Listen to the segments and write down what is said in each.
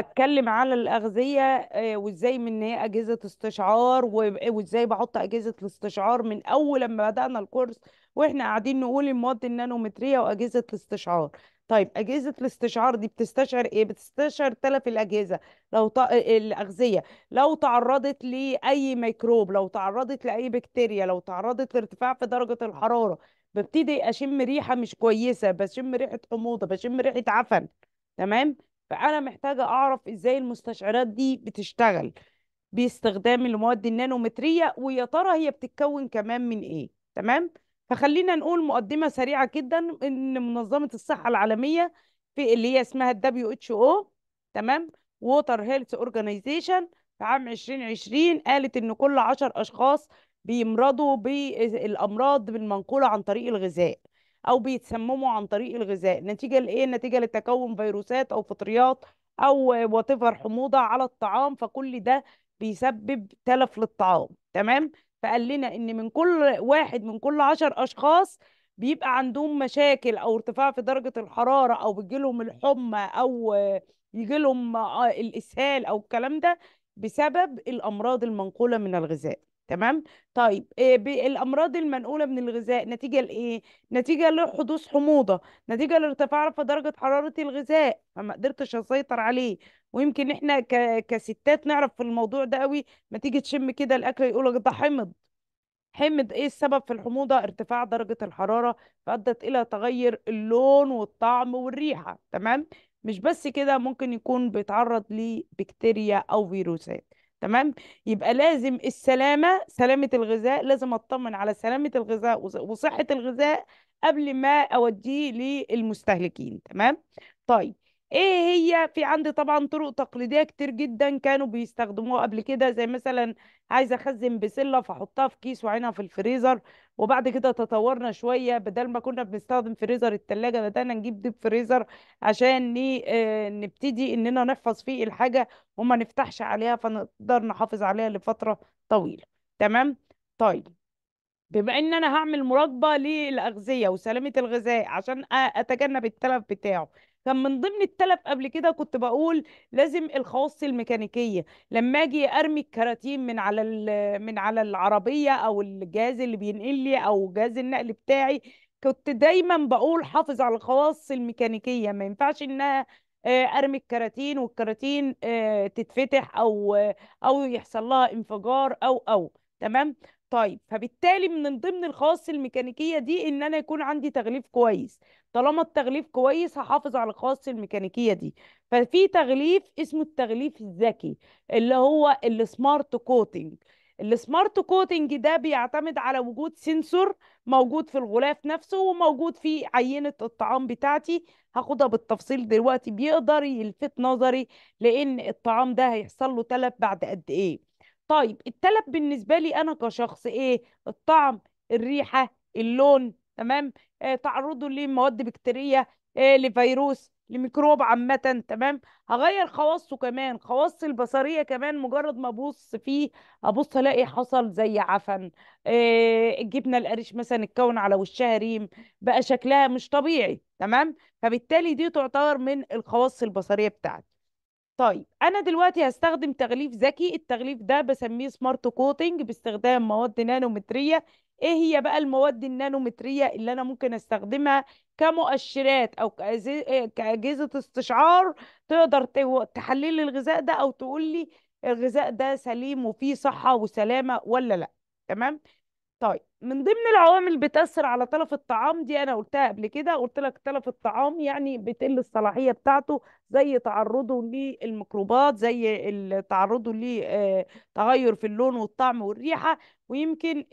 بتكلم على الأغذية آه، وإزاي من هي أجهزة استشعار وإزاي بحط أجهزة الاستشعار من أول لما بدأنا الكورس وإحنا قاعدين نقول المواد النانومترية وأجهزة الاستشعار طيب أجهزة الاستشعار دي بتستشعر إيه؟ بتستشعر تلف الأجهزة لو ط... الأغذية لو تعرضت لأي ميكروب لو تعرضت لأي بكتيريا لو تعرضت لارتفاع في درجة الحرارة ببتدي أشم ريحة مش كويسة بشم ريحة حموضة بشم ريحة عفن تمام فانا محتاجه اعرف ازاي المستشعرات دي بتشتغل باستخدام المواد النانومتريه ويا ترى هي بتتكون كمان من ايه تمام فخلينا نقول مقدمه سريعه جدا ان منظمه الصحه العالميه في اللي هي اسمها الدبليو اتش او تمام ووتر هيلث اورجانيزيشن في عام 2020 قالت ان كل 10 اشخاص بيمرضوا بالامراض المنقوله عن طريق الغذاء او بيتسمموا عن طريق الغذاء نتيجه لايه نتيجه لتكون فيروسات او فطريات او واتيفر حموضه على الطعام فكل ده بيسبب تلف للطعام تمام فقال لنا ان من كل واحد من كل عشر اشخاص بيبقى عندهم مشاكل او ارتفاع في درجه الحراره او بيجيلهم الحمى او يجيلهم آه، الاسهال او الكلام ده بسبب الامراض المنقوله من الغذاء تمام طيب إيه الامراض المنقوله من الغذاء نتيجه لايه نتيجه لحدوث حموضه نتيجه لارتفاع في درجه حراره الغذاء فما قدرتش اسيطر عليه ويمكن احنا ك... كستات نعرف في الموضوع ده قوي ما تيجي تشم كده الاكل يقول لك ده حمض حمض ايه السبب في الحموضه ارتفاع درجه الحراره فادت الى تغير اللون والطعم والريحه تمام مش بس كده ممكن يكون بيتعرض لبكتيريا او فيروسات تمام يبقى لازم السلامة سلامة الغذاء لازم أطمن على سلامة الغذاء وصحة الغذاء قبل ما أوديه للمستهلكين تمام طيب ايه هي في عندي طبعا طرق تقليديه كتير جدا كانوا بيستخدموها قبل كده زي مثلا عايزه اخزن بسله فاحطها في كيس وعينها في الفريزر وبعد كده تطورنا شويه بدل ما كنا بنستخدم فريزر التلاجة بدأنا نجيب ديب فريزر عشان آه، نبتدي اننا نحفظ فيه الحاجه وما نفتحش عليها فنقدر نحافظ عليها لفتره طويله تمام طيب بما ان انا هعمل مراقبه للاغذيه وسلامه الغذاء عشان اتجنب التلف بتاعه كان من ضمن التلف قبل كده كنت بقول لازم الخواص الميكانيكيه لما اجي ارمي الكراتين من على من على العربيه او الجهاز اللي بينقل لي او جهاز النقل بتاعي كنت دايما بقول حافظ على الخواص الميكانيكيه ما ينفعش انها آه، ارمي الكراتين والكراتين آه، تتفتح او او يحصل لها انفجار او او تمام طيب فبالتالي من ضمن الخواص الميكانيكيه دي ان انا يكون عندي تغليف كويس طالما التغليف كويس هحافظ على خاص الميكانيكيه دي ففي تغليف اسمه التغليف الذكي اللي هو السمارت كوتنج السمارت كوتنج ده بيعتمد على وجود سنسور موجود في الغلاف نفسه وموجود في عينة الطعام بتاعتي هاخدها بالتفصيل دلوقتي بيقدر يلفت نظري لأن الطعام ده هيحصل له تلف بعد قد إيه طيب التلف بالنسبة لي أنا كشخص إيه الطعم الريحة اللون تمام آه، تعرضه لمواد بكتيريه آه، لفيروس لميكروب عامة تمام هغير خواصه كمان خواص البصرية كمان مجرد ما ابص فيه ابص الاقي حصل زي عفن آه، الجبنة القريش مثلا اتكون على وشها ريم بقى شكلها مش طبيعي تمام فبالتالي دي تعتبر من الخواص البصرية بتاعتي طيب انا دلوقتي هستخدم تغليف ذكي التغليف ده بسميه سمارت كوتنج باستخدام مواد نانومتريه ايه هي بقى المواد النانومتريه اللي انا ممكن استخدمها كمؤشرات او آه، كاجهزه استشعار تقدر تحلل لي الغذاء ده او تقول لي الغذاء ده سليم وفيه صحه وسلامه ولا لا تمام طيب من ضمن العوامل بتأثر على تلف الطعام دي أنا قلتها قبل كده قلت لك تلف الطعام يعني بتقل الصلاحية بتاعته زي تعرضه للميكروبات زي تعرضه لتغير آه، في اللون والطعم والريحة ويمكن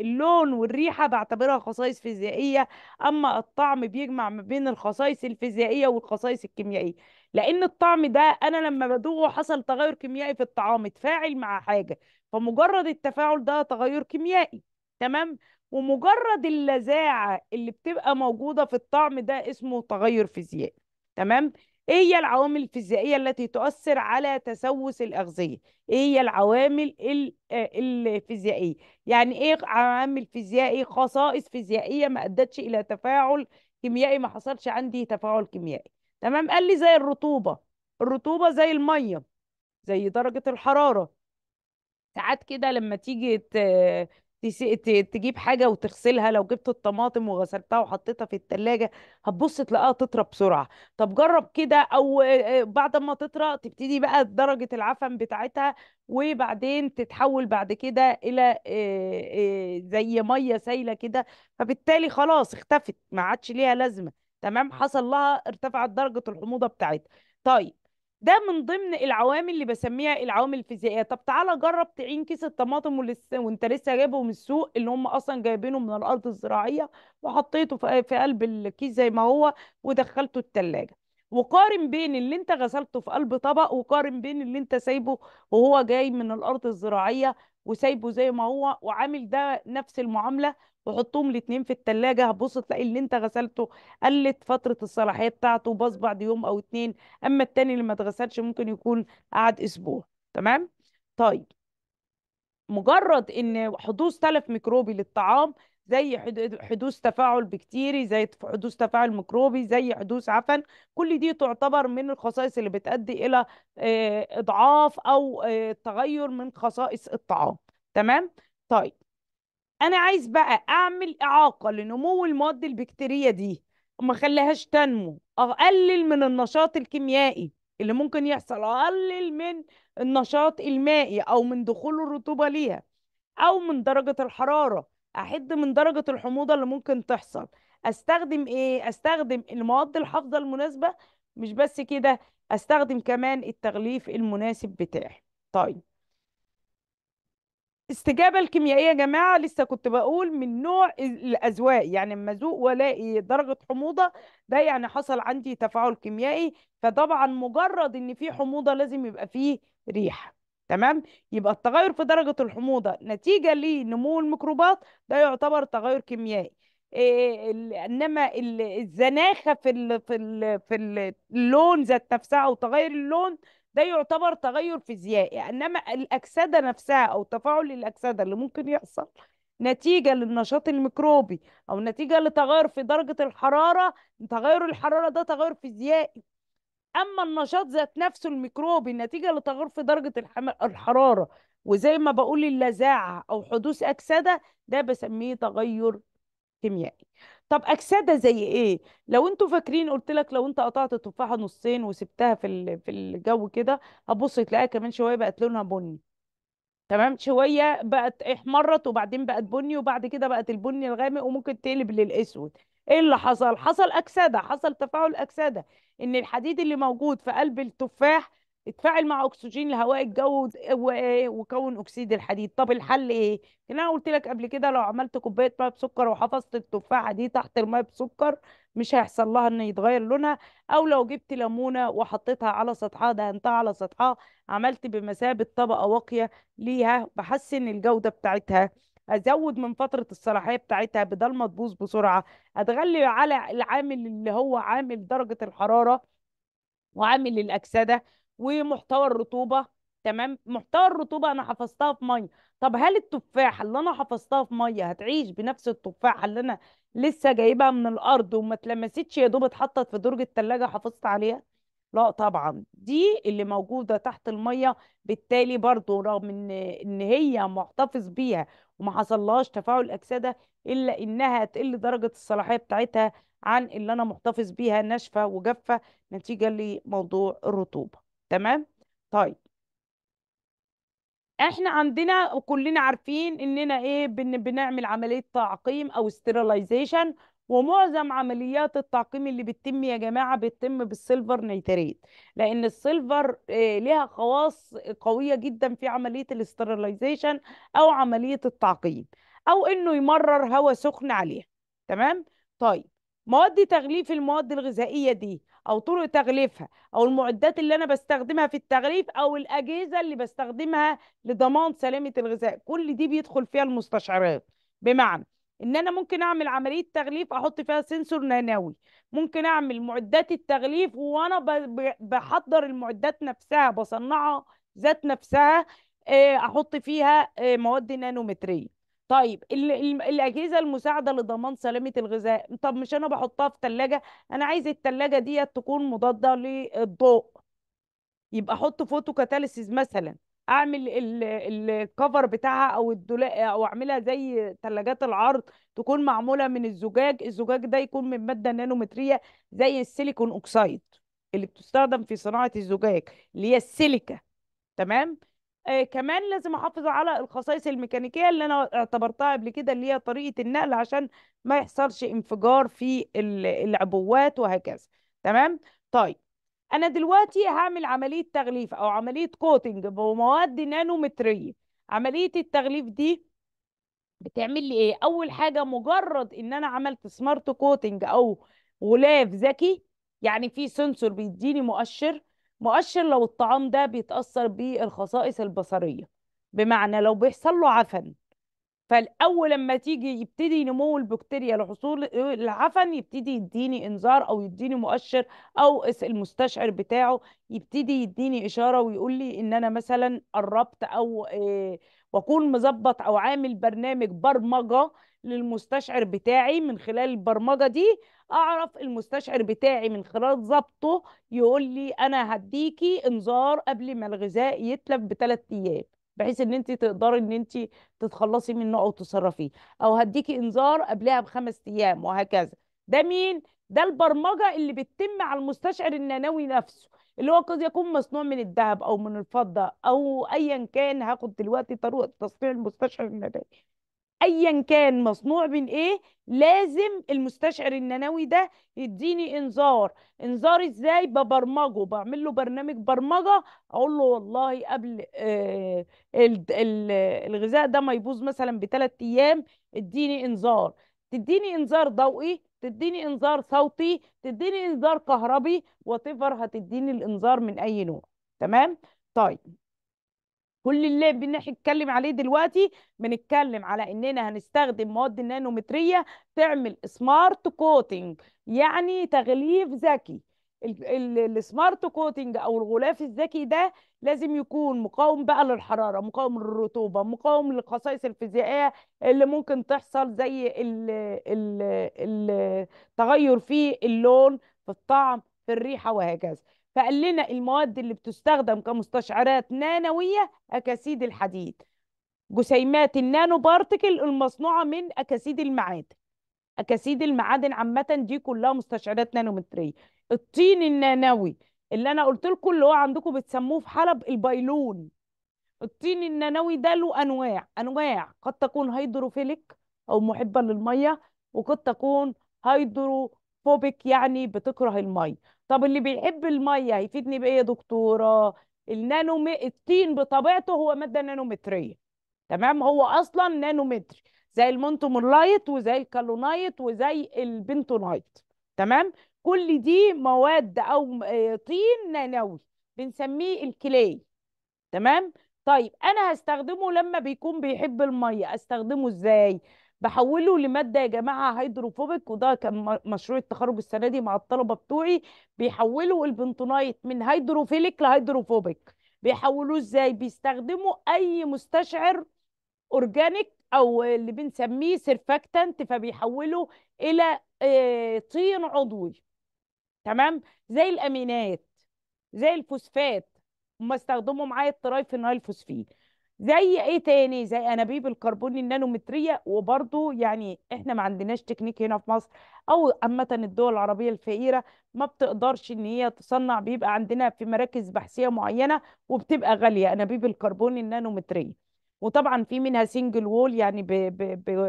اللون والريحة بعتبرها خصائص فيزيائية أما الطعم بيجمع ما بين الخصائص الفيزيائية والخصائص الكيميائية لأن الطعم ده أنا لما بدوغه حصل تغير كيميائي في الطعام اتفاعل مع حاجة فمجرد التفاعل ده تغير كيميائي تمام ومجرد اللذاعة اللي بتبقى موجودة في الطعم ده اسمه تغير فيزيائي تمام ايه هي العوامل الفيزيائيه التي تؤثر على تسوس الاغذيه ايه هي العوامل آه، الفيزيائيه يعني ايه عوامل فيزيائي خصائص فيزيائيه ما ادتش الى تفاعل كيميائي ما حصلش عندي تفاعل كيميائي تمام قال لي زي الرطوبه الرطوبه زي الميه زي درجه الحراره ساعات كده لما تيجي تجيب حاجة وتغسلها لو جبت الطماطم وغسلتها وحطيتها في التلاجة هتبص تلاقيها تطرى بسرعة طب جرب كده أو بعد ما تطرى تبتدي بقى درجة العفن بتاعتها وبعدين تتحول بعد كده إلى زي مية سايلة كده فبالتالي خلاص اختفت ما عادش ليها لازمة تمام حصل لها ارتفعت درجة الحموضة بتاعتها طيب ده من ضمن العوامل اللي بسميها العوامل الفيزيائيه طب تعالى جرب تعين كيس الطماطم وانت لسه جايبه من السوق اللي هم اصلا جايبينه من الارض الزراعيه وحطيته في... في قلب الكيس زي ما هو ودخلته التلاجة وقارن بين اللي انت غسلته في قلب طبق وقارن بين اللي انت سايبه وهو جاي من الارض الزراعيه وسايبه زي ما هو وعامل ده نفس المعامله وحطهم الاتنين في التلاجة هتبص تلاقي اللي انت غسلته قلت فترة الصلاحية بتاعته باص بعد يوم او اتنين اما التاني اللي ما اتغسلش ممكن يكون قعد اسبوع تمام طيب مجرد ان حدوث تلف ميكروبي للطعام زي حدوث تفاعل بكتيري زي حدوث تفاعل ميكروبي زي حدوث عفن كل دي تعتبر من الخصائص اللي بتؤدي الى آه، اضعاف او آه، تغير من خصائص الطعام تمام طيب انا عايز بقى اعمل اعاقه لنمو المواد البكتيريه دي وما اخليهاش تنمو اقلل من النشاط الكيميائي اللي ممكن يحصل اقلل من النشاط المائي او من دخول الرطوبه ليها او من درجه الحراره احد من درجه الحموضه اللي ممكن تحصل استخدم ايه استخدم المواد الحافظه المناسبه مش بس كده استخدم كمان التغليف المناسب بتاعي طيب استجابة الكيميائية يا جماعة لسه كنت بقول من نوع الأذواق يعني لما أذوق وألاقي درجة حموضة ده يعني حصل عندي تفاعل كيميائي فطبعا مجرد إن في حموضة لازم يبقى فيه ريحة تمام يبقى التغير في درجة الحموضة نتيجة لنمو الميكروبات ده يعتبر تغير كيميائي إيه انما الزناخه في في في اللون ذات نفسها او تغير اللون ده يعتبر تغير فيزيائي انما الاكسده نفسها او تفاعل الاكسده اللي ممكن يحصل نتيجة للنشاط الميكروبي أو نتيجة لتغير في درجة الحرارة تغير الحرارة ده تغير فيزيائي أما النشاط ذات نفسه الميكروبي نتيجة لتغير في درجة الحرارة وزي ما بقول اللذاعة أو حدوث أكسدة ده بسميه تغير كيميائي طب اكسده زي ايه لو انتوا فاكرين قلت لك لو انت قطعت التفاحه نصين وسبتها في في الجو كده هتبص تلاقيها كمان شويه بقت لونها بني تمام شويه بقت احمرت وبعدين بقت بني وبعد كده بقت البني الغامق وممكن تقلب للاسود ايه اللي حصل حصل اكسده حصل تفاعل اكسده ان الحديد اللي موجود في قلب التفاح اتفاعل مع اكسجين الهواء الجو وكون اكسيد الحديد طب الحل ايه يعني انا قلت لك قبل كده لو عملت كوبايه ميه بسكر وحفظت التفاحه دي تحت الميه بسكر مش هيحصل لها ان يتغير لونها او لو جبت ليمونه وحطيتها على سطحها دهنتها على سطحها عملت بمثابه طبقه واقيه ليها بحسن الجوده بتاعتها ازود من فتره الصلاحيه بتاعتها بدل ما تبوظ بسرعه اتغلي على العامل اللي هو عامل درجه الحراره وعامل الاكسده ومحتوى الرطوبه تمام محتوى الرطوبه انا حفظتها في ميه طب هل التفاحه اللي انا حفظتها في ميه هتعيش بنفس التفاحه اللي انا لسه جايبها من الارض وما اتلمستش يا دوب اتحطت في درج الثلاجه حافظت عليها لا طبعا دي اللي موجوده تحت الميه بالتالي برضو رغم ان ان هي محتفظ بيها وما حصلهاش تفاعل اكسده الا انها تقل درجه الصلاحيه بتاعتها عن اللي انا محتفظ بيها ناشفه وجافه نتيجه لموضوع الرطوبه تمام طيب احنا عندنا وكلنا عارفين اننا ايه بن بنعمل عمليه تعقيم او ستيرلايزيشن ومعظم عمليات التعقيم اللي بتتم يا جماعه بتتم بالسيلفر نيتريت لان السيلفر إيه لها خواص قويه جدا في عمليه الاستيرلايزيشن او عمليه التعقيم او انه يمرر هواء سخن عليها تمام طيب مواد تغليف المواد الغذائيه دي او طرق تغليفها او المعدات اللي انا بستخدمها في التغليف او الاجهزه اللي بستخدمها لضمان سلامه الغذاء كل دي بيدخل فيها المستشعرات بمعنى ان انا ممكن اعمل عمليه تغليف احط فيها سنسور نانوي ممكن اعمل معدات التغليف وانا بحضر المعدات نفسها بصنعها ذات نفسها آه، احط فيها آه، مواد نانومتريه طيب ال ال الاجهزه المساعده لضمان سلامه الغذاء طب مش انا بحطها في ثلاجه انا عايز الثلاجه دي تكون مضاده للضوء يبقى احط فوتو كاتاليسيز مثلا اعمل الكفر بتاعها او الدولاب او اعملها زي ثلاجات العرض تكون معموله من الزجاج الزجاج ده يكون من ماده نانومتريه زي السيليكون اوكسيد اللي بتستخدم في صناعه الزجاج اللي هي السيليكا تمام آه كمان لازم احافظ على الخصائص الميكانيكيه اللي انا اعتبرتها قبل كده اللي هي طريقه النقل عشان ما يحصلش انفجار في العبوات وهكذا تمام طيب انا دلوقتي هعمل عمليه تغليف او عمليه كوتنج بمواد نانومتريه عمليه التغليف دي بتعمل لي ايه اول حاجه مجرد ان انا عملت سمارت كوتنج او غلاف ذكي يعني في سنسور بيديني مؤشر مؤشر لو الطعام ده بيتأثر بالخصائص البصرية بمعنى لو بيحصل له عفن فالأول لما تيجي يبتدي نمو البكتيريا لحصول العفن يبتدي يديني إنذار أو يديني مؤشر أو المستشعر بتاعه يبتدي يديني إشارة ويقول لي إن أنا مثلا قربت أو آه، وأكون مظبط أو عامل برنامج برمجة للمستشعر بتاعي من خلال البرمجة دي اعرف المستشعر بتاعي من خلال ظبطه يقول لي انا هديكي انذار قبل ما الغذاء يتلف بثلاث ايام بحيث ان انت تقدري ان انت تتخلصي منه او تصرفيه او هديكي انذار قبلها بخمس ايام وهكذا ده مين ده البرمجه اللي بتتم على المستشعر النانوي نفسه اللي هو قد يكون مصنوع من الذهب او من الفضه او ايا كان هاخد دلوقتي طريقه تصنيع المستشعر النانوي ايا كان مصنوع من ايه لازم المستشعر النانوي ده يديني انذار انذار ازاي ببرمجه بعمل له برنامج برمجه اقول له والله قبل آه الغذاء ده ما يبوظ مثلا بثلاث ايام اديني انذار تديني انذار ضوئي تديني انذار صوتي تديني انذار كهربي وات هتديني الانذار من اي نوع تمام طيب كل اللي بنتكلم عليه دلوقتي بنتكلم على اننا هنستخدم مواد النانومتريه تعمل سمارت كوتنج يعني تغليف ذكي السمارت كوتنج او الغلاف الذكي ده لازم يكون مقاوم بقى للحراره مقاوم للرطوبه مقاوم للخصائص الفيزيائيه اللي ممكن تحصل زي التغير في اللون في الطعم في الريحه وهكذا فقال لنا المواد اللي بتستخدم كمستشعرات نانوية أكاسيد الحديد جسيمات النانو بارتكل المصنوعة من أكاسيد المعادن أكاسيد المعادن عامة دي كلها مستشعرات نانومترية الطين النانوي اللي أنا قلت لكم اللي هو عندكم بتسموه في حلب البايلون الطين النانوي ده له أنواع أنواع قد تكون هيدروفيليك أو محبة للمية وقد تكون هيدروفوبيك يعني بتكره المية طب اللي بيحب الميه هيفيدني بايه يا دكتوره النانو الطين بطبيعته هو ماده نانومتريه تمام هو اصلا نانومتر زي المونتومولايت وزي الكالونايت وزي البنتونايت تمام كل دي مواد او آه، طين نانوي بنسميه الكلي تمام طيب انا هستخدمه لما بيكون بيحب الميه استخدمه ازاي بحوله لماده يا جماعه هيدروفوبيك وده كان مشروع التخرج السنه دي مع الطلبه بتوعي بيحولوا البنتونايت من هيدروفيليك لهيدروفوبيك بيحولوه ازاي بيستخدموا اي مستشعر اورجانيك او اللي بنسميه سيرفاكتنت فبيحوله الى آه، طين عضوي تمام زي الامينات زي الفوسفات هما استخدموا معايا الترايفينايل فوسفين زي ايه تاني زي انابيب الكربون النانومتريه وبرضو يعني احنا ما عندناش تكنيك هنا في مصر او عامه الدول العربيه الفقيره ما بتقدرش ان هي تصنع بيبقى عندنا في مراكز بحثيه معينه وبتبقى غاليه انابيب الكربون النانومتريه وطبعا في منها سنجل وول يعني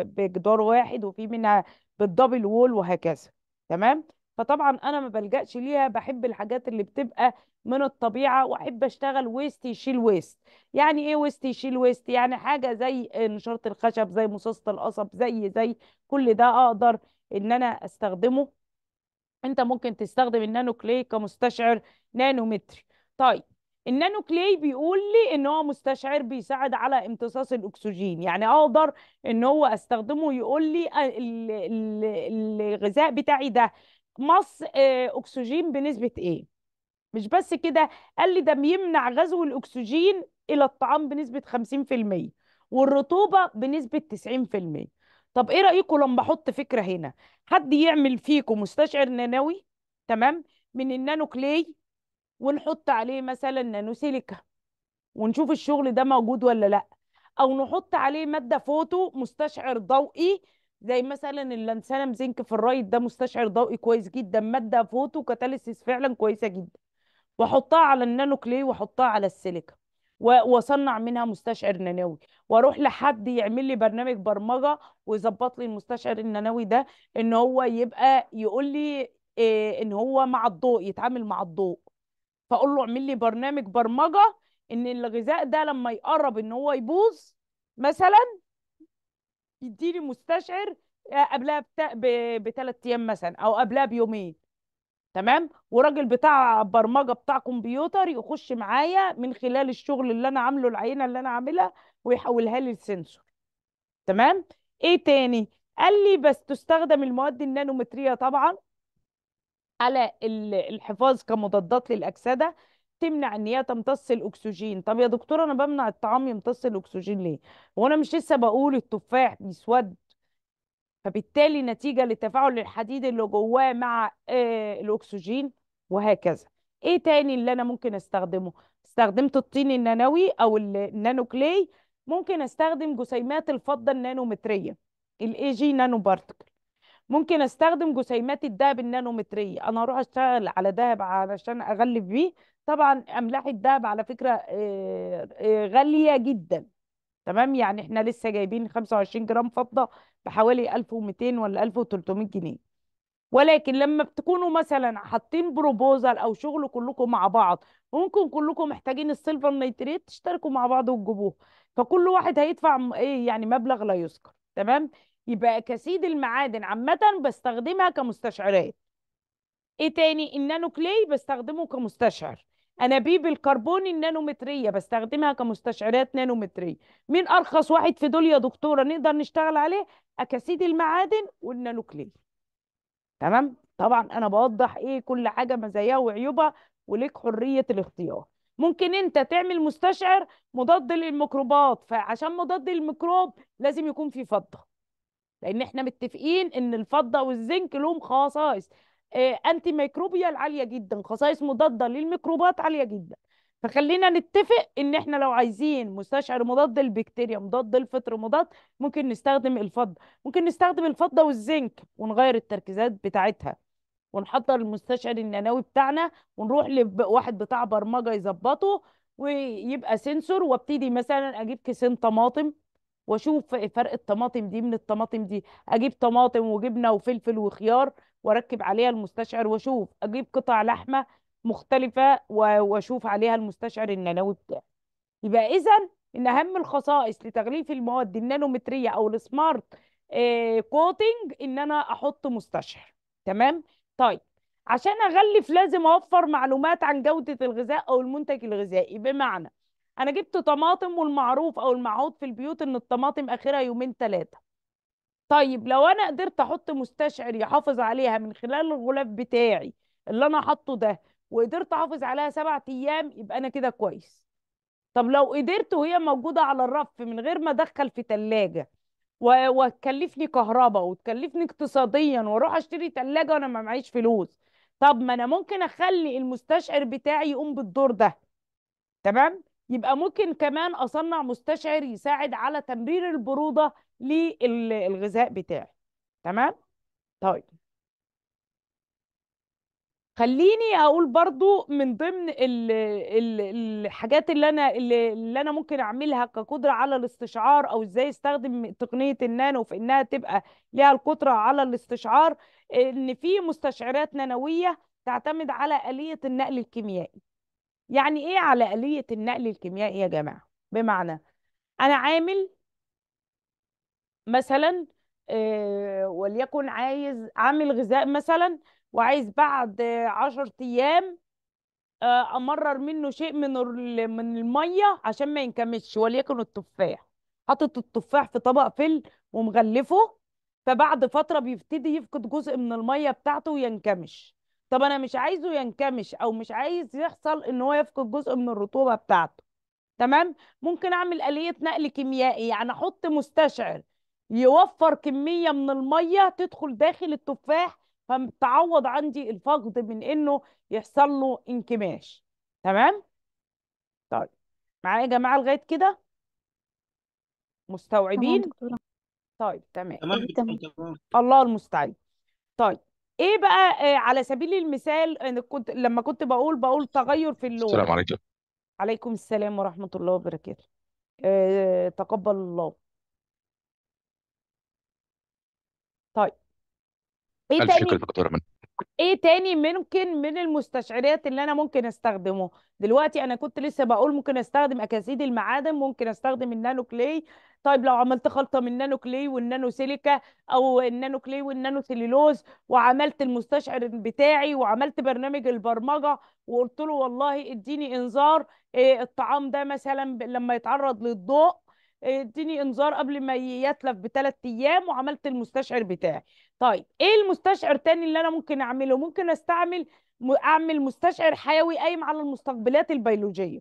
بجدار واحد وفي منها بالدبل وول وهكذا تمام فطبعا انا ما بلجاش ليها بحب الحاجات اللي بتبقى من الطبيعه واحب اشتغل ويست يشيل ويست يعني ايه ويست يشيل ويست يعني حاجه زي نشاره الخشب زي مصاصه القصب زي زي كل ده اقدر ان انا استخدمه انت ممكن تستخدم النانو كلي كمستشعر نانومتر طيب النانو كلي بيقول لي ان هو مستشعر بيساعد على امتصاص الاكسجين يعني اقدر ان هو استخدمه يقول لي الغذاء بتاعي ده مص آه، اكسجين بنسبه ايه مش بس كده قال لي ده بيمنع غزو الاكسجين الى الطعام بنسبه 50% والرطوبه بنسبه 90% طب ايه رايكم لما احط فكره هنا حد يعمل فيكم مستشعر نانوي تمام من النانو كلي ونحط عليه مثلا نانو سيليكا ونشوف الشغل ده موجود ولا لا او نحط عليه ماده فوتو مستشعر ضوئي زي مثلا اللانسانم زنك الرايت ده مستشعر ضوئي كويس جدا ماده فوتو كاتاليسيس فعلا كويسه جدا واحطها على النانو كلي واحطها على السيليكا واصنع منها مستشعر نانوي واروح لحد يعمل لي برنامج برمجه ويظبط لي المستشعر النانوي ده ان هو يبقى يقول لي إيه ان هو مع الضوء يتعامل مع الضوء فاقول له اعمل لي برنامج برمجه ان الغذاء ده لما يقرب ان هو يبوظ مثلا يديني مستشعر آه، قبلها بثلاث ايام مثلا او قبلها بيومين تمام وراجل بتاع برمجه بتاع كمبيوتر يخش معايا من خلال الشغل اللي انا عامله العينه اللي انا عاملها ويحولها لي لسنسور تمام ايه تاني قال لي بس تستخدم المواد النانومتريه طبعا على الحفاظ كمضادات للاكسده تمنع ان هي تمتص الاكسجين طب يا دكتور انا بمنع الطعام يمتص الاكسجين ليه وانا مش لسه بقول التفاح بيسود فبالتالي نتيجه لتفاعل الحديد اللي جواه مع آه، الاكسجين وهكذا ايه تاني اللي انا ممكن استخدمه استخدمت الطين النانوي او النانو كلاي ممكن استخدم جسيمات الفضه النانومتريه الاي جي نانو بارتكل ممكن استخدم جسيمات الذهب النانومتريه انا اروح اشتغل على ذهب علشان اغلف بيه طبعا املاح الذهب على فكره آه، آه، غاليه جدا تمام يعني احنا لسه جايبين 25 جرام فضه بحوالي 1200 ولا 1300 جنيه ولكن لما بتكونوا مثلا حاطين بروبوزال او شغل كلكم مع بعض ممكن كلكم محتاجين السيلفر نيتريت تشتركوا مع بعض وتجيبوه فكل واحد هيدفع ايه يعني مبلغ لا يذكر تمام يبقى كسيد المعادن عامة بستخدمها كمستشعرات ايه تاني النانوكلي بستخدمه كمستشعر انابيب الكربون النانومتريه بستخدمها كمستشعرات نانومتريه مين ارخص واحد في دول يا دكتوره نقدر نشتغل عليه اكاسيد المعادن والنانوكلي تمام طبعا انا بوضح ايه كل حاجه مزاياها وعيوبها وليك حريه الاختيار ممكن انت تعمل مستشعر مضاد للميكروبات فعشان مضاد للميكروب لازم يكون في فضه لان احنا متفقين ان الفضه والزنك لهم خصائص انتي آه، ميكروبيال عاليه جدا خصائص مضاده للميكروبات عاليه جدا فخلينا نتفق ان احنا لو عايزين مستشعر مضاد للبكتيريا مضاد للفطر مضاد ممكن نستخدم الفضه ممكن نستخدم الفضه والزنك ونغير التركيزات بتاعتها ونحضر المستشعر النانوي بتاعنا ونروح لواحد بتاع برمجه يظبطه ويبقى سنسور وابتدي مثلا اجيب كيسين طماطم واشوف فرق الطماطم دي من الطماطم دي اجيب طماطم وجبنه وفلفل وخيار واركب عليها المستشعر واشوف اجيب قطع لحمه مختلفه واشوف عليها المستشعر النانوي بتاعي يبقى اذا من اهم الخصائص لتغليف المواد النانومتريه او السمارت آه، كوتنج ان انا احط مستشعر تمام طيب عشان اغلف لازم اوفر معلومات عن جوده الغذاء او المنتج الغذائي بمعنى انا جبت طماطم والمعروف او المعهود في البيوت ان الطماطم اخرها يومين ثلاثه طيب لو انا قدرت احط مستشعر يحافظ عليها من خلال الغلاف بتاعي اللي انا حاطه ده وقدرت احافظ عليها سبعة ايام يبقى انا كده كويس طب لو قدرت وهي موجوده على الرف من غير ما ادخل في ثلاجه وتكلفني كهرباء وتكلفني اقتصاديا واروح اشتري ثلاجه وانا ما معيش فلوس طب ما انا ممكن اخلي المستشعر بتاعي يقوم بالدور ده تمام يبقى ممكن كمان أصنع مستشعر يساعد على تمرير البرودة للغذاء بتاعي تمام؟ طيب خليني اقول برضو من ضمن الـ الـ الحاجات اللي انا اللي انا ممكن اعملها كقدره على الاستشعار او ازاي استخدم تقنيه النانو في انها تبقى ليها القدره على الاستشعار ان في مستشعرات نانويه تعتمد على اليه النقل الكيميائي يعني إيه على آلية النقل الكيميائي يا جماعة؟ بمعنى أنا عامل مثلا آه، وليكن عايز عامل غذاء مثلا وعايز بعد عشر أيام آه، أمرر منه شيء من من المية عشان ما ينكمش وليكن التفاح حاطط التفاح في طبق فل ومغلفه فبعد فترة بيبتدي يفقد جزء من المية بتاعته وينكمش طب انا مش عايزه ينكمش او مش عايز يحصل ان هو يفقد جزء من الرطوبه بتاعته تمام ممكن اعمل اليه نقل كيميائي يعني احط مستشعر يوفر كميه من الميه تدخل داخل التفاح فتعوض عندي الفقد من انه يحصل له انكماش تمام طيب معايا يا جماعه لغايه كده مستوعبين طيب تمام. تمام الله المستعان طيب ايه بقى آه، على سبيل المثال انا كنت لما كنت بقول بقول تغير في اللون السلام عليكم عليكم السلام ورحمة الله وبركاته آه، تقبل الله طيب ايه ألف شكر دكتورة من ايه تاني ممكن من المستشعرات اللي انا ممكن استخدمه دلوقتي انا كنت لسه بقول ممكن استخدم اكاسيد المعادن ممكن استخدم النانو كلي طيب لو عملت خلطه من النانو كلي والنانو سيليكا او النانو كلي والنانو سيلولوز وعملت المستشعر بتاعي وعملت برنامج البرمجه وقلت له والله اديني انذار إيه الطعام ده مثلا لما يتعرض للضوء اديني انذار قبل ما يتلف بثلاث ايام وعملت المستشعر بتاعي طيب ايه المستشعر تاني اللي انا ممكن اعمله ممكن استعمل اعمل مستشعر حيوي قايم على المستقبلات البيولوجيه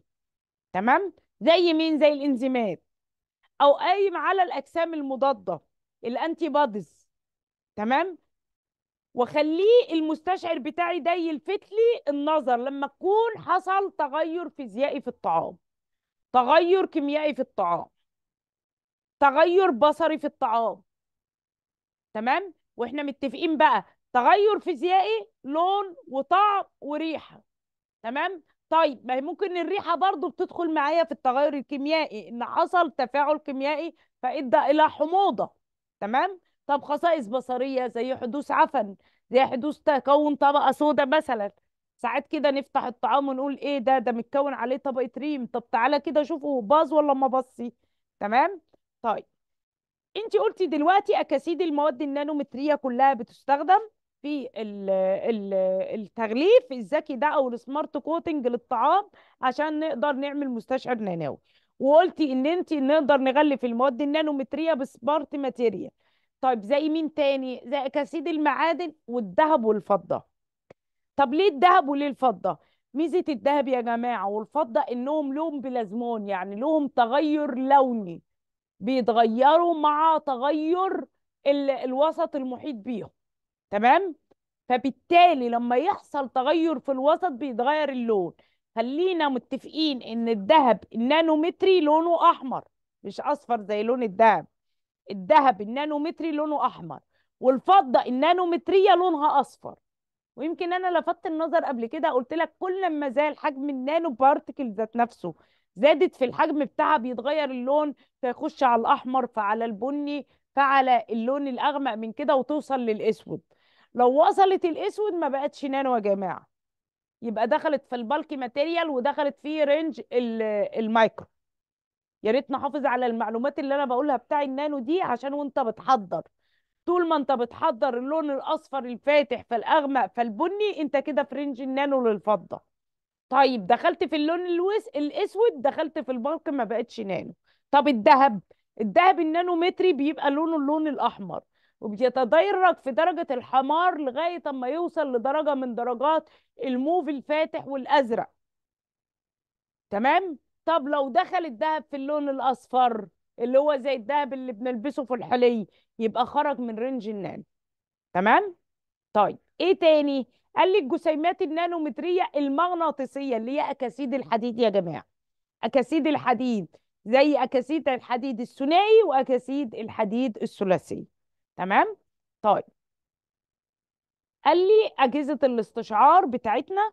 تمام زي مين زي الانزيمات او قايم على الاجسام المضاده الانتي بادز تمام واخليه المستشعر بتاعي ده يلفت لي النظر لما تكون حصل تغير فيزيائي في الطعام تغير كيميائي في الطعام تغير بصري في الطعام تمام واحنا متفقين بقى تغير فيزيائي لون وطعم وريحه تمام طيب ما ممكن الريحه برضو بتدخل معايا في التغير الكيميائي ان حصل تفاعل كيميائي فادى الى حموضه تمام طب خصائص بصريه زي حدوث عفن زي حدوث تكون طبقه سوداء مثلا ساعات كده نفتح الطعام ونقول ايه ده ده متكون عليه طبقه ريم طب تعالى كده شوفه باظ ولا ما بصي تمام طيب انت قلتي دلوقتي اكاسيد المواد النانومتريه كلها بتستخدم في التغليف الذكي ده او السمارت كوتنج للطعام عشان نقدر نعمل مستشعر نانوي وقلتي ان انت نقدر نغلف المواد النانومتريه بسمارت ماتيريال طيب زي مين تاني زي اكاسيد المعادن والذهب والفضه طب ليه الذهب وليه الفضه ميزه الذهب يا جماعه والفضه انهم لهم بلازمون يعني لهم تغير لوني بيتغيروا مع تغير الوسط المحيط بيهم تمام فبالتالي لما يحصل تغير في الوسط بيتغير اللون خلينا متفقين ان الذهب النانومتري لونه احمر مش اصفر زي لون الذهب الذهب النانومتري لونه احمر والفضه النانومتريه لونها اصفر ويمكن انا لفت النظر قبل كده قلت لك كل ما زال حجم النانو بارتكل ذات نفسه زادت في الحجم بتاعها بيتغير اللون فيخش على الاحمر فعلى البني فعلى اللون الاغمق من كده وتوصل للاسود لو وصلت الاسود ما بقتش نانو يا جماعه يبقى دخلت في البلكي ماتيريال ودخلت في رينج المايكرو يا ريت نحافظ على المعلومات اللي انا بقولها بتاع النانو دي عشان وانت بتحضر طول ما انت بتحضر اللون الاصفر الفاتح فالاغمق فالبني انت كده في رينج النانو للفضه طيب دخلت في اللون الوس... الاسود دخلت في البلق ما بقتش نانو طب الذهب الذهب النانومتري بيبقى لونه اللون الاحمر وبيتدرج في درجة الحمار لغاية اما يوصل لدرجة من درجات الموف الفاتح والازرق تمام طب لو دخل الذهب في اللون الاصفر اللي هو زي الذهب اللي بنلبسه في الحلي يبقى خرج من رينج النانو تمام طيب ايه تاني قال لي الجسيمات النانومتريه المغناطيسيه اللي هي اكاسيد الحديد يا جماعه اكاسيد الحديد زي اكاسيد الحديد الثنائي واكاسيد الحديد الثلاثي تمام طيب قال لي اجهزه الاستشعار بتاعتنا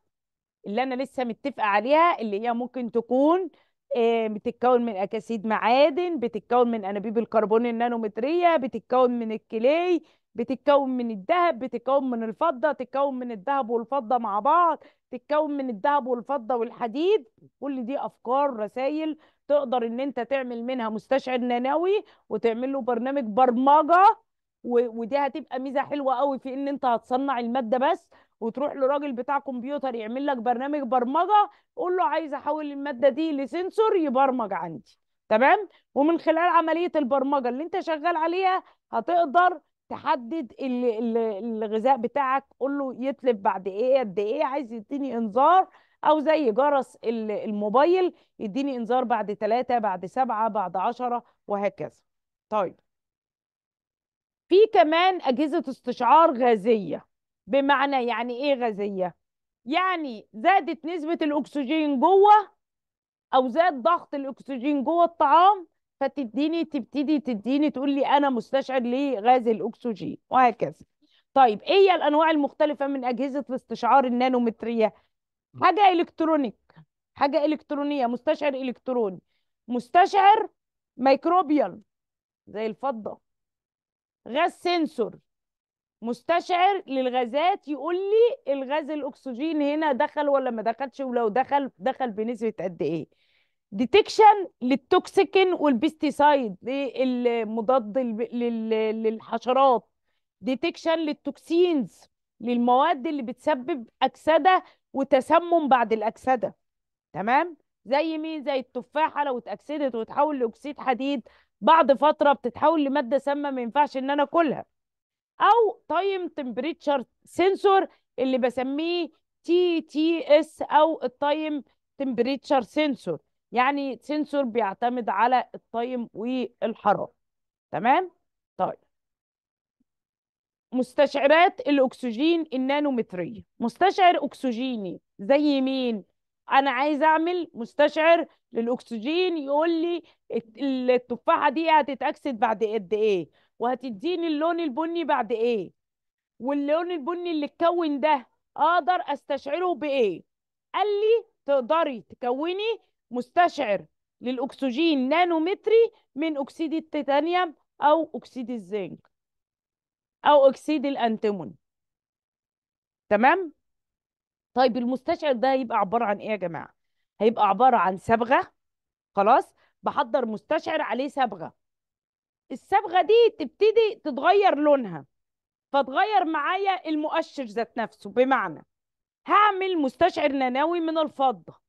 اللي انا لسه متفقه عليها اللي هي ممكن تكون آه، بتتكون من اكاسيد معادن بتتكون من انابيب الكربون النانومتريه بتتكون من الكلي بتتكون من الذهب بتتكون من الفضة تتكون من الذهب والفضة مع بعض تتكون من الذهب والفضة والحديد كل دي أفكار رسائل تقدر إن أنت تعمل منها مستشعر نانوي وتعمل له برنامج برمجة ودي هتبقى ميزة حلوة قوي في إن أنت هتصنع المادة بس وتروح لراجل بتاع كمبيوتر يعمل لك برنامج برمجة قول له عايز أحول المادة دي لسنسور يبرمج عندي تمام ومن خلال عملية البرمجة اللي أنت شغال عليها هتقدر تحدد الغذاء بتاعك قول له يتلف بعد ايه قد ايه عايز يديني انذار او زي جرس الموبايل يديني انذار بعد ثلاثة بعد سبعة بعد عشرة وهكذا طيب في كمان اجهزة استشعار غازية بمعنى يعني ايه غازية يعني زادت نسبة الاكسجين جوه او زاد ضغط الاكسجين جوه الطعام فتديني تبتدي تديني تقول لي انا مستشعر لغاز الاكسجين وهكذا طيب ايه هي الانواع المختلفه من اجهزه الاستشعار النانومتريه حاجه الكترونيك حاجه الكترونيه مستشعر الكتروني مستشعر ميكروبيال زي الفضه غاز سنسور مستشعر للغازات يقول لي الغاز الاكسجين هنا دخل ولا ما دخلش ولو دخل دخل بنسبه قد ايه ديتكشن للتوكسيكن والبيستيسايد للمضاد للحشرات ديتكشن للتوكسينز للمواد اللي بتسبب اكسده وتسمم بعد الاكسده تمام زي مين زي التفاحه لو اتاكسدت وتحول لاكسيد حديد بعد فتره بتتحول لماده سامه ما ينفعش ان انا اكلها او تايم تمبريتشر سنسور اللي بسميه تي تي اس او التايم تمبريتشر سنسور يعني سنسور بيعتمد على التايم والحراره تمام طيب مستشعرات الاكسجين النانومتريه مستشعر اكسجيني زي مين انا عايز اعمل مستشعر للاكسجين يقول لي التفاحه دي هتتاكسد بعد قد ايه وهتديني اللون البني بعد ايه واللون البني اللي اتكون ده اقدر استشعره بايه قال لي تقدري تكوني مستشعر للأكسجين نانومتري من أكسيد التيتانيوم أو أكسيد الزنك أو أكسيد الأنتمون تمام؟ طيب المستشعر ده هيبقى عبارة عن إيه يا جماعة؟ هيبقى عبارة عن صبغة خلاص؟ بحضر مستشعر عليه صبغة الصبغة دي تبتدي تتغير لونها فتغير معايا المؤشر ذات نفسه بمعنى هعمل مستشعر نانوي من الفضة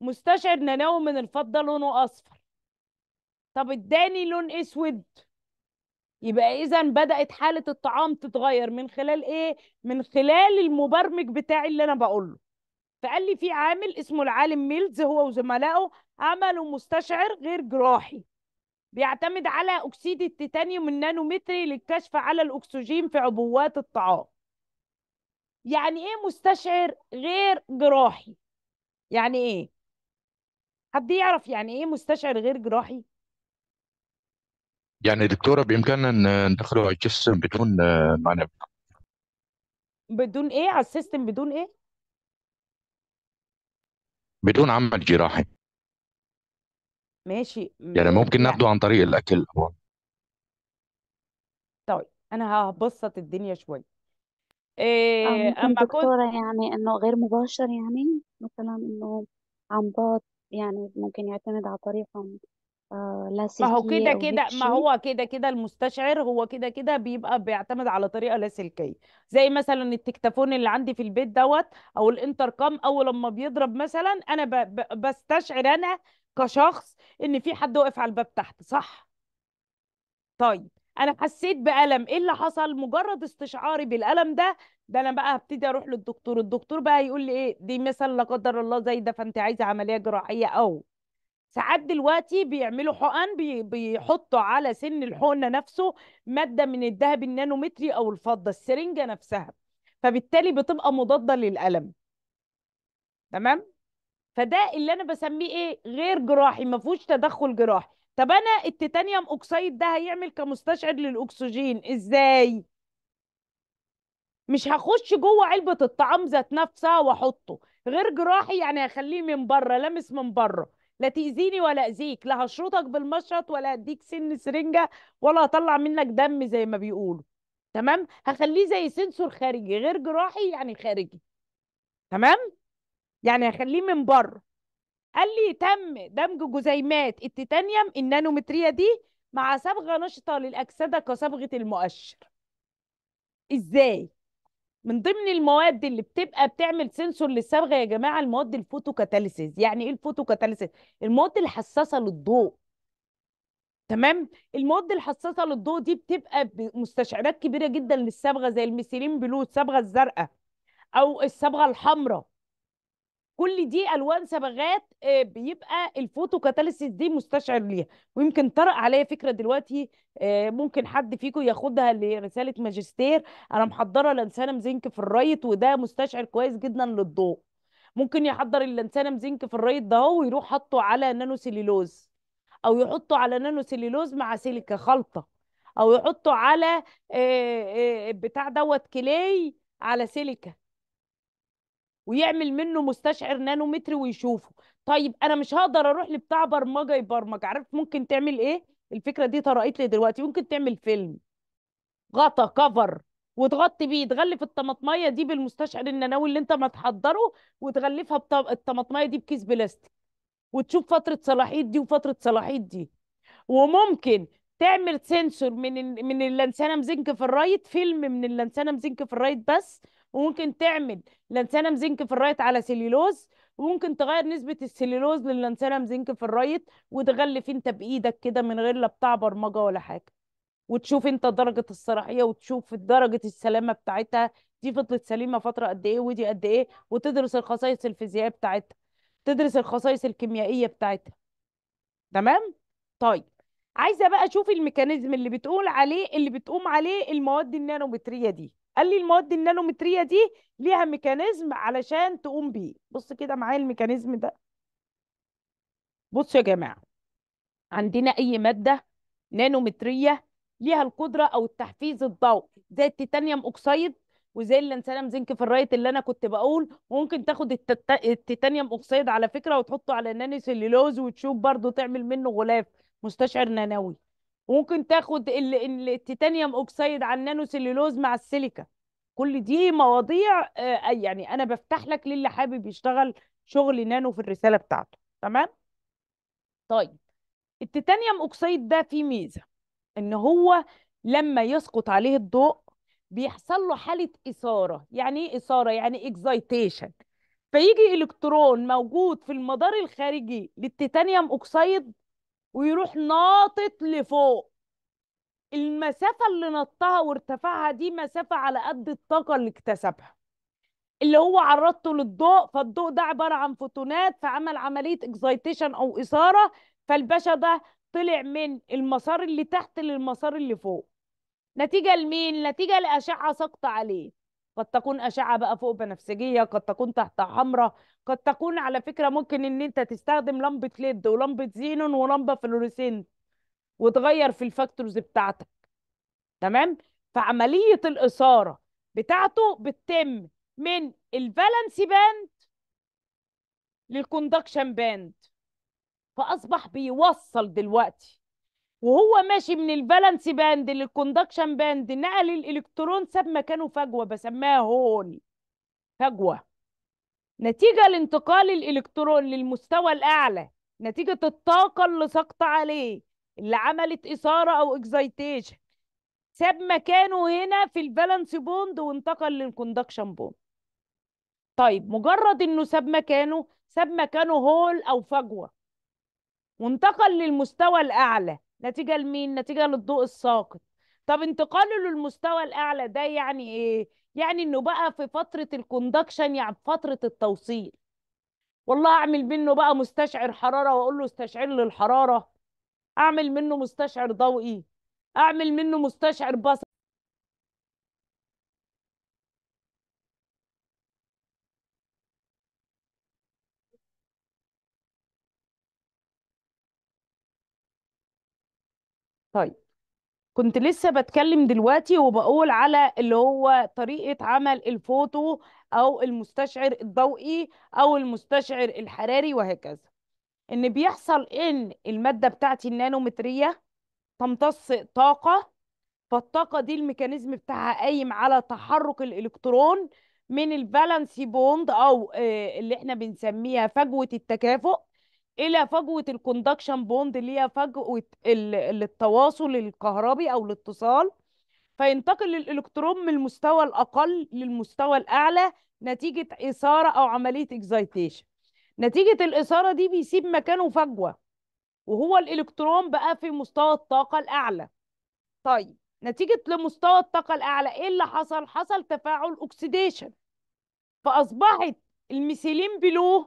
مستشعر ناناو من الفضة لونه أصفر طب اداني لون أسود يبقى إذا بدأت حالة الطعام تتغير من خلال إيه؟ من خلال المبرمج بتاعي اللي أنا بقوله فقال لي في عامل اسمه العالم ميلز هو وزملائه عملوا مستشعر غير جراحي بيعتمد على أكسيد التيتانيوم النانومتري للكشف على الأكسجين في عبوات الطعام يعني ايه مستشعر غير جراحي يعني ايه حد يعرف يعني ايه مستشعر غير جراحي يعني دكتورة بإمكاننا ندخله على الجسم بدون آه، معنى بدون ايه على السيستم بدون ايه بدون عمل جراحي ماشي يعني ممكن يعني ناخده عن طريق الأكل هو طيب انا هبسط الدنيا شويه إيه أما دكتورة كنت دكتورة يعني إنه غير مباشر يعني مثلا إنه عن بعد يعني ممكن يعتمد على طريقة آه ما هو لاسلكية كده أو كده ما هو كده كده المستشعر هو كده كده بيبقى بيعتمد على طريقة لاسلكية زي مثلا التكتفون اللي عندي في البيت دوت او الانتركام اول لما بيضرب مثلا انا ب... ب... بستشعر انا كشخص ان في حد واقف على الباب تحت صح طيب انا حسيت بالم ايه اللي حصل مجرد استشعاري بالالم ده ده انا بقى هبتدي اروح للدكتور الدكتور بقى يقول لي ايه دي مثلا لا قدر الله زي ده فانت عايزه عمليه جراحيه او ساعات دلوقتي بيعملوا حقن بي... بيحطوا على سن الحقنه نفسه ماده من الذهب النانومتري او الفضه السرنجه نفسها فبالتالي بتبقى مضاده للالم تمام فده اللي انا بسميه ايه غير جراحي ما فيهوش تدخل جراحي طب انا التيتانيوم اوكسيد ده هيعمل كمستشعر للاكسجين ازاي مش هخش جوه علبه الطعام ذات نفسها واحطه غير جراحي يعني هخليه من بره لمس من بره لا تاذيني ولا اذيك لا هشرطك بالمشرط ولا اديك سن سرنجه ولا هطلع منك دم زي ما بيقولوا تمام هخليه زي سنسور خارجي غير جراحي يعني خارجي تمام يعني هخليه من بره قال لي تم دمج جزيمات التيتانيوم النانومتريه دي مع صبغه نشطه للاكسده كصبغه المؤشر ازاي من ضمن المواد اللي بتبقى بتعمل سنسور للصبغه يا جماعه المواد الفوتوكاتاليسيز يعني ايه الفوتوكاتاليسيز المواد الحساسه للضوء تمام المواد الحساسه للضوء دي بتبقى بمستشعرات كبيره جدا للصبغه زي الميثيلين بلو الصبغه الزرقاء او الصبغه الحمراء كل دي الوان صبغات آه، بيبقى الفوتو كاتاليسيس دي مستشعر ليها ويمكن طرق عليا فكره دلوقتي آه، ممكن حد فيكم ياخدها لرساله ماجستير انا محضره لانسانم زنك في الرايت وده مستشعر كويس جدا للضوء ممكن يحضر اللانسانم زنك في الرايت ده ويروح حاطه على نانو سيلولوز او يحطه على نانو سيلولوز مع سيليكا خلطه او يحطه على آه، بتاع دوت كلي على سيليكا ويعمل منه مستشعر نانومتري ويشوفه طيب انا مش هقدر اروح لبتاع برمجه يبرمج عارف ممكن تعمل ايه الفكره دي طرقت لي دلوقتي ممكن تعمل فيلم غطا كفر وتغطي بيه تغلف الطماطميه دي بالمستشعر النانوي اللي انت ما تحضره وتغلفها الطماطميه دي بكيس بلاستيك وتشوف فتره صلاحيه دي وفتره صلاحيه دي وممكن تعمل سنسور من من اللانسانم زنك في الرايت فيلم من اللانسانم زنك في الرايت بس وممكن تعمل لانسانم زنك في الرايت على سليلوز وممكن تغير نسبة السليلوز للانسانم زنك في الرايت وتغلف انت بايدك كده من غير لا بتاع برمجة ولا حاجة وتشوف انت درجة الصلاحية وتشوف درجة السلامة بتاعتها دي فضلت سليمة فترة قد ايه ودي قد ايه وتدرس الخصائص الفيزيائية بتاعتها تدرس الخصائص الكيميائية بتاعتها تمام؟ طيب عايزة بقى اشوف الميكانيزم اللي بتقول عليه اللي بتقوم عليه المواد النانومترية دي قال لي المواد النانومتريه دي ليها ميكانيزم علشان تقوم بيه بص كده معايا الميكانيزم ده بصوا يا جماعه عندنا اي ماده نانومتريه ليها القدره او التحفيز الضوء زي التيتانيوم اوكسيد وزي اللانسانم زنك فرايت اللي انا كنت بقول ممكن تاخد التت... التيتانيوم اوكسيد على فكره وتحطه على النانو سيلولوز وتشوف برضه تعمل منه غلاف مستشعر نانوي وممكن تاخد التيتانيوم اوكسيد على النانو سيلولوز مع السيليكا كل دي مواضيع آه، يعني انا بفتح لك للي حابب يشتغل شغل نانو في الرساله بتاعته تمام طيب التيتانيوم اوكسيد ده فيه ميزه ان هو لما يسقط عليه الضوء بيحصل له حاله اثاره يعني ايه اثاره يعني اكزايتيشن فيجي الكترون موجود في المدار الخارجي للتيتانيوم اوكسيد ويروح ناطط لفوق المسافة اللي نطها وارتفعها دي مسافة على قد الطاقة اللي اكتسبها اللي هو عرضته للضوء فالضوء ده عبارة عن فوتونات فعمل عملية اكزايتيشن أو إثارة فالباشا ده طلع من المسار اللي تحت للمسار اللي فوق نتيجة لمين؟ نتيجة لأشعة ساقطة عليه قد تكون أشعة بقى فوق بنفسجية قد تكون تحت حمراء قد تكون على فكرة ممكن إن أنت تستخدم لمبة ليد ولمبة زينون ولمبة فلوريسنت وتغير في الفاكتورز بتاعتك تمام فعملية الإثارة بتاعته بتتم من الفالنسي باند للكوندكشن باند فأصبح بيوصل دلوقتي وهو ماشي من البالانس باند للكوندكشن باند نقل الالكترون ساب مكانه فجوه بسماها هول فجوه نتيجه لانتقال الالكترون للمستوى الاعلى نتيجه الطاقه اللي سقط عليه اللي عملت اثاره او اكزايتيشن ساب مكانه هنا في البالانس بوند وانتقل للكوندكشن بوند طيب مجرد انه ساب مكانه ساب مكانه هول او فجوه وانتقل للمستوى الاعلى نتيجة لمين؟ نتيجة للضوء الساقط طب انتقاله للمستوى الأعلى ده يعني إيه؟ يعني إنه بقى في فترة الكوندكشن يعني فترة التوصيل والله أعمل منه بقى مستشعر حرارة وأقول له استشعر لي الحراره أعمل منه مستشعر ضوئي أعمل منه مستشعر بصري طيب كنت لسه بتكلم دلوقتي وبقول على اللي هو طريقة عمل الفوتو أو المستشعر الضوئي أو المستشعر الحراري وهكذا إن بيحصل إن المادة بتاعتي النانومترية تمتص طاقة فالطاقة دي الميكانيزم بتاعها قايم على تحرك الإلكترون من البالانسي بوند أو آه، اللي إحنا بنسميها فجوة التكافؤ الى فجوه الكوندكشن بوند اللي هي فجوه التواصل الكهربي او الاتصال فينتقل الالكترون من المستوى الاقل للمستوى الاعلى نتيجه اثاره او عمليه اكزايتيشن نتيجه الاثاره دي بيسيب مكانه فجوه وهو الالكترون بقى في مستوى الطاقه الاعلى طيب نتيجه لمستوى الطاقه الاعلى ايه اللي حصل حصل تفاعل اوكسيديشن فاصبحت الميثيلين بلو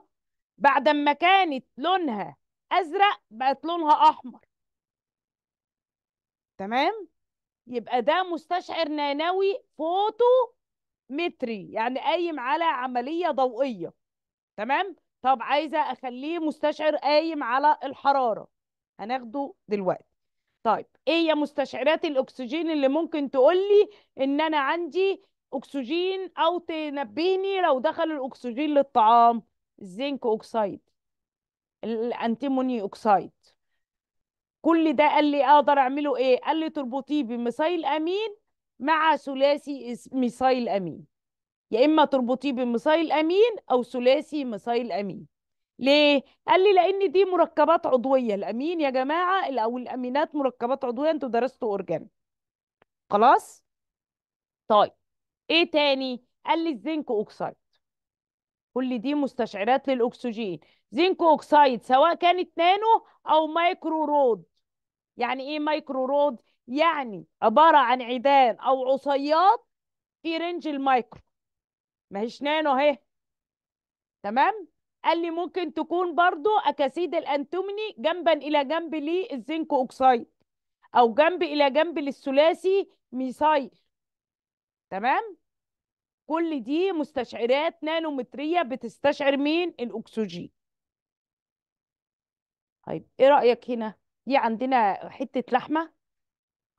بعد ما كانت لونها ازرق بقت لونها احمر تمام يبقى ده مستشعر نانوي فوتو متري يعني قايم على عمليه ضوئيه تمام طب عايزه اخليه مستشعر قايم على الحراره هناخده دلوقتي طيب ايه هي مستشعرات الاكسجين اللي ممكن تقول لي ان انا عندي اكسجين او تنبيني لو دخل الاكسجين للطعام الزنك أوكسايد الأنتيموني أوكسايد كل ده قال لي أقدر أعمله إيه؟ قال لي تربطيه بميثايل أمين مع ثلاثي ميثايل أمين يا إما تربطيه بميثايل أمين أو ثلاثي ميثايل أمين ليه؟ قال لي لأن دي مركبات عضوية الأمين يا جماعة أو الأمينات مركبات عضوية أنتوا درستوا أورجان خلاص؟ طيب إيه تاني؟ قال لي الزنك أوكسايد كل دي مستشعرات للأكسجين زنك اوكسيد سواء كانت نانو أو مايكرو رود يعني إيه مايكرو رود؟ يعني عبارة عن عيدان أو عصيات في رينج المايكرو ما هيش نانو اهي تمام؟ قال لي ممكن تكون برضو أكاسيد الأنتومني جنبا إلى جنب للزنك اوكسيد أو جنب إلى جنب للثلاثي ميثايل تمام؟ كل دي مستشعرات نانومتريه بتستشعر مين الاكسجين طيب ايه رايك هنا دي عندنا حته لحمه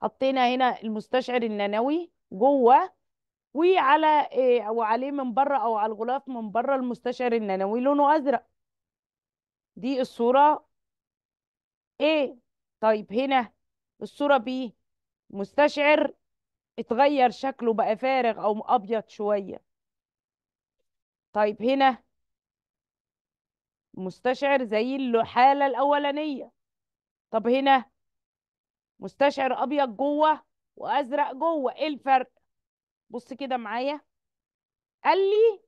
حطينا هنا المستشعر النانوي جوه وعلى إيه او عليه من بره او على الغلاف من بره المستشعر النانوي لونه ازرق دي الصوره ايه طيب هنا الصوره ب مستشعر اتغير شكله بقى فارغ او ابيض شويه طيب هنا مستشعر زي الحاله الاولانيه طب هنا مستشعر ابيض جوه وازرق جوه ايه الفرق بص كده معايا قال لي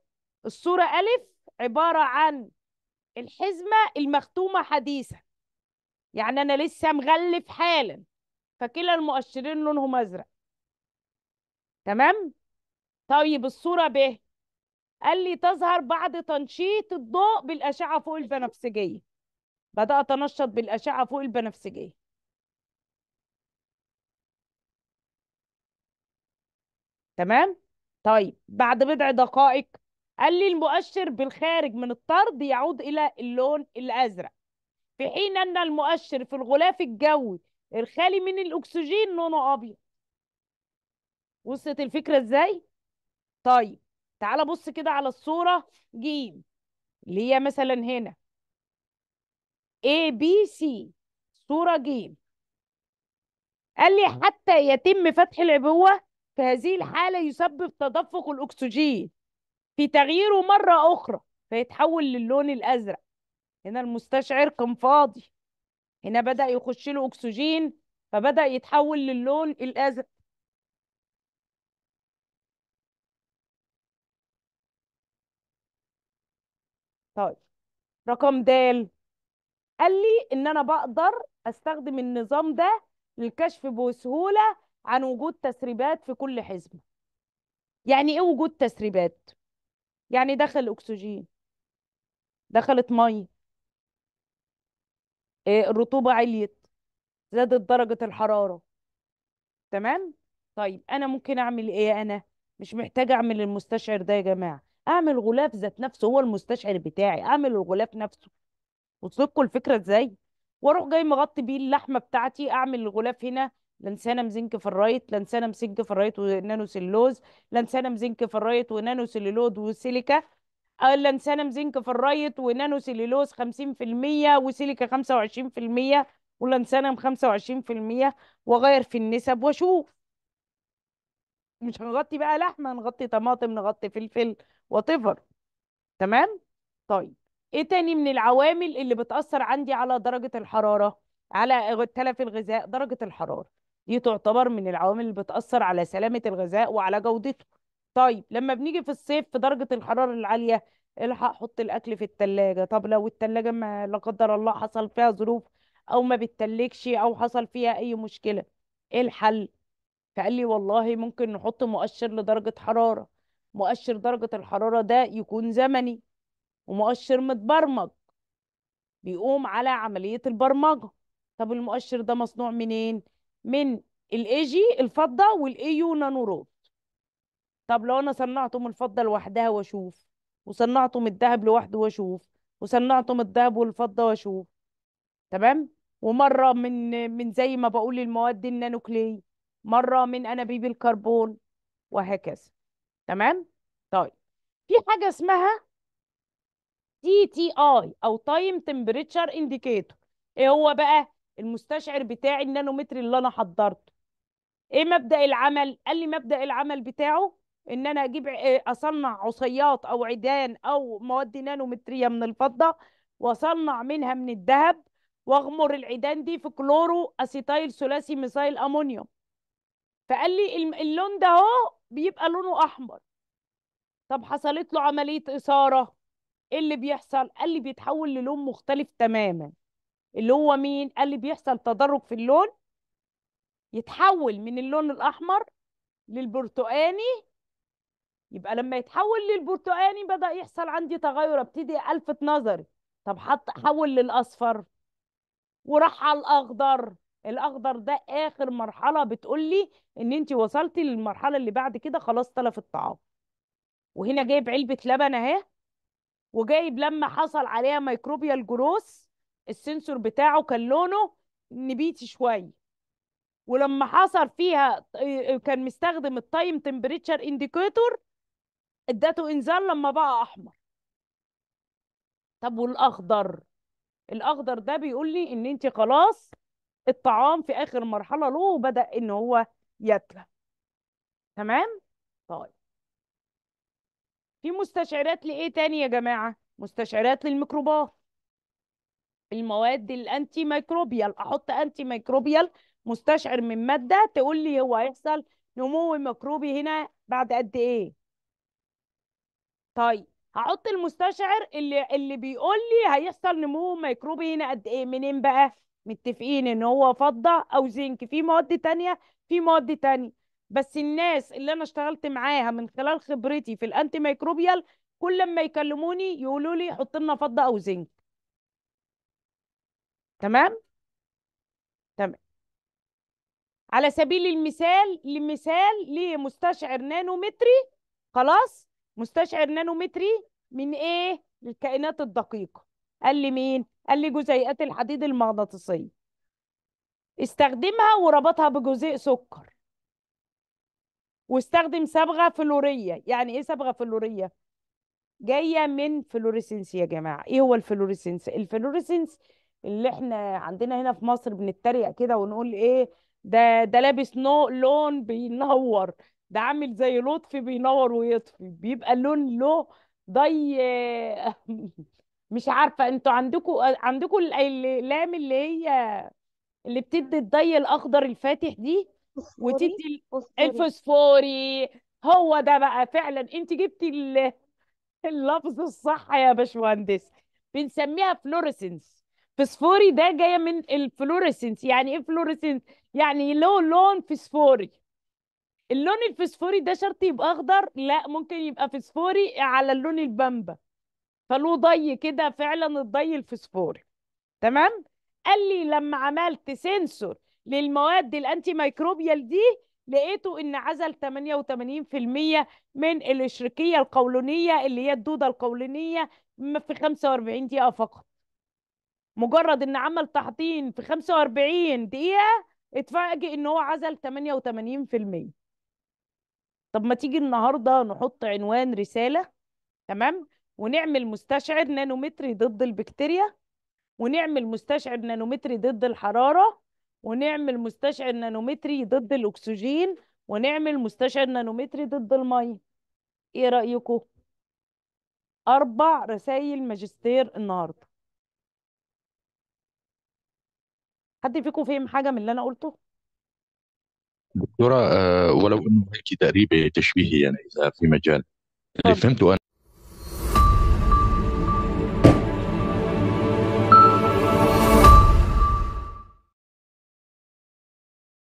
الصوره الف عباره عن الحزمه المختومه حديثا يعني انا لسه مغلف حالا فكلا المؤشرين لونهم ازرق تمام طيب الصورة ب قال لي تظهر بعد تنشيط الضوء بالأشعة فوق البنفسجية بدأت أنشط بالأشعة فوق البنفسجية تمام طيب بعد بضع دقائق قال لي المؤشر بالخارج من الطرد يعود إلى اللون الأزرق في حين أن المؤشر في الغلاف الجوي الخالي من الأكسجين لونه أبيض وصلت الفكرة ازاي؟ طيب تعالى بص كده على الصورة ج اللي هي مثلا هنا A B C صورة ج قال لي حتى يتم فتح العبوة في هذه الحالة يسبب تدفق الأكسجين في تغييره مرة أخرى فيتحول للون الأزرق هنا المستشعر كان فاضي هنا بدأ يخش له أكسجين فبدأ يتحول للون الأزرق طيب رقم د قال لي ان انا بقدر استخدم النظام ده للكشف بسهوله عن وجود تسريبات في كل حزمه يعني ايه وجود تسريبات يعني دخل اكسجين دخلت ميه آه، الرطوبه عليت زادت درجه الحراره تمام طيب انا ممكن اعمل ايه انا مش محتاجه اعمل المستشعر ده يا جماعه اعمل غلاف ذات نفسه هو المستشعر بتاعي اعمل الغلاف نفسه وصدقوا الفكره ازاي واروح جاي مغطي بيه اللحمه بتاعتي اعمل الغلاف هنا لانسانم زنك فرايت لانسانم زنك فرايت ونانو سيلوز لانسانم زنك فرايت ونانو سيلولود وسيليكا لانسانم زنك فرايت ونانو سيلولوز 50% وسيليكا 25% ولانسانم 25% واغير في النسب واشوف مش هنغطي بقى لحمة نغطي طماطم نغطي فلفل ايفر تمام طيب ايه تاني من العوامل اللي بتأثر عندي على درجة الحرارة على تلف الغذاء درجة الحرارة دي تعتبر من العوامل اللي بتأثر على سلامة الغذاء وعلى جودته طيب لما بنيجي في الصيف في درجة الحرارة العالية الحق حط الأكل في التلاجة طب لو التلاجة ما لا قدر الله حصل فيها ظروف أو ما بتتلجش أو حصل فيها أي مشكلة ايه الحل فقال لي والله ممكن نحط مؤشر لدرجة حرارة مؤشر درجة الحرارة ده يكون زمني ومؤشر متبرمج بيقوم على عملية البرمجة طب المؤشر ده مصنوع منين؟ من الايجي جي الفضة والايو يو نانورود طب لو انا صنعتهم الفضة لوحدها واشوف وصنعتهم الذهب لوحده واشوف وصنعتهم الذهب والفضة واشوف تمام؟ ومرة من من زي ما بقول المواد النانوكلية مرة من أنابيب الكربون وهكذا تمام؟ طيب في حاجة اسمها تي تي اي أو تايم تمبريتشر انديكيتور إيه هو بقى؟ المستشعر بتاعي النانومتر اللي أنا حضرته إيه مبدأ العمل؟ قال لي مبدأ العمل بتاعه ان انا اجيب آه، اصنع عصيات او عيدان او مواد نانومتريه من الفضه واصنع منها من الذهب واغمر العيدان دي في كلورو اسيتايل ثلاثي ميثايل امونيوم فقال لي اللون ده اهو بيبقى لونه احمر طب حصلت له عمليه اثاره ايه اللي بيحصل قال لي بيتحول للون مختلف تماما اللي هو مين قال لي بيحصل تدرج في اللون يتحول من اللون الاحمر للبرتقاني يبقى لما يتحول للبرتقاني بدا يحصل عندي تغير ابتدي الفت نظري طب حط حول للاصفر وراح على الاخضر الاخضر ده اخر مرحله بتقول لي ان انت وصلتي للمرحله اللي بعد كده خلاص تلف الطعام وهنا جايب علبه لبن اهي وجايب لما حصل عليها ميكروبيال جروس السنسور بتاعه كان لونه نبيتي شويه ولما حصل فيها آه، آه، كان مستخدم التايم تمبريتشر انديكيتور اداته انزال لما بقى احمر طب والاخضر الاخضر ده بيقول لي ان انت خلاص الطعام في اخر مرحله له بدا ان هو يتلى تمام طيب في مستشعرات لايه تاني يا جماعه مستشعرات للميكروبات المواد الانتي ميكروبيال احط انتي ميكروبيال مستشعر من ماده تقول لي هو هيحصل نمو ميكروبي هنا بعد قد ايه طيب هحط المستشعر اللي اللي بيقول لي هيحصل نمو ميكروبي هنا قد ايه منين بقى متفقين ان هو فضه او زنك في مواد تانية في مواد تانية بس الناس اللي انا اشتغلت معاها من خلال خبرتي في الانتي ميكروبيال كل ما يكلموني يقولوا لي حط لنا فضه او زنك تمام تمام على سبيل المثال لمثال لمستشعر نانومتري خلاص مستشعر نانومتري من ايه الكائنات الدقيقه قال لي مين قال لي جزيئات الحديد المغناطيسية استخدمها وربطها بجزيء سكر واستخدم صبغة فلورية يعني ايه صبغة فلورية جاية من فلوريسنس يا جماعة ايه هو الفلوريسنس الفلوريسنس اللي احنا عندنا هنا في مصر بنتريق كده ونقول ايه ده ده لابس نو لون بينور ده عامل زي لطفي بينور ويطفي بيبقى اللون له ضي مش عارفه انتوا عندكم عندكم اللام اللي هي اللي بتدي الضي الاخضر الفاتح دي وتدي الفوسفوري هو ده بقى فعلا انت جبتي اللفظ الصح يا باشمهندس بنسميها فلوريسنس فسفوري ده جايه من الفلوريسنس يعني ايه فلوريسنس يعني له لون فسفوري اللون الفسفوري ده شرط يبقى اخضر لا ممكن يبقى فسفوري على اللون البامبا فله ضي كده فعلا الضي الفسفوري تمام قال لي لما عملت سنسور للمواد الانتي ميكروبيال دي لقيته ان عزل 88% من الاشريكيه القولونيه اللي هي الدوده القولونيه في 45 دقيقه فقط مجرد ان عمل تحطيم في 45 دقيقه اتفاجئ ان هو عزل 88% طب ما تيجي النهارده نحط عنوان رساله تمام ونعمل مستشعر نانومتري ضد البكتيريا ونعمل مستشعر نانومتري ضد الحرارة ونعمل مستشعر نانومتري ضد الأكسجين ونعمل مستشعر نانومتري ضد المية إيه رأيكم؟ أربع رسائل ماجستير النهاردة حد فيكم فهم حاجة من اللي أنا قلته؟ دكتورة آه، ولو إنه هيك تقريبا تشبيهي يعني إذا في مجال اللي فهمته أنا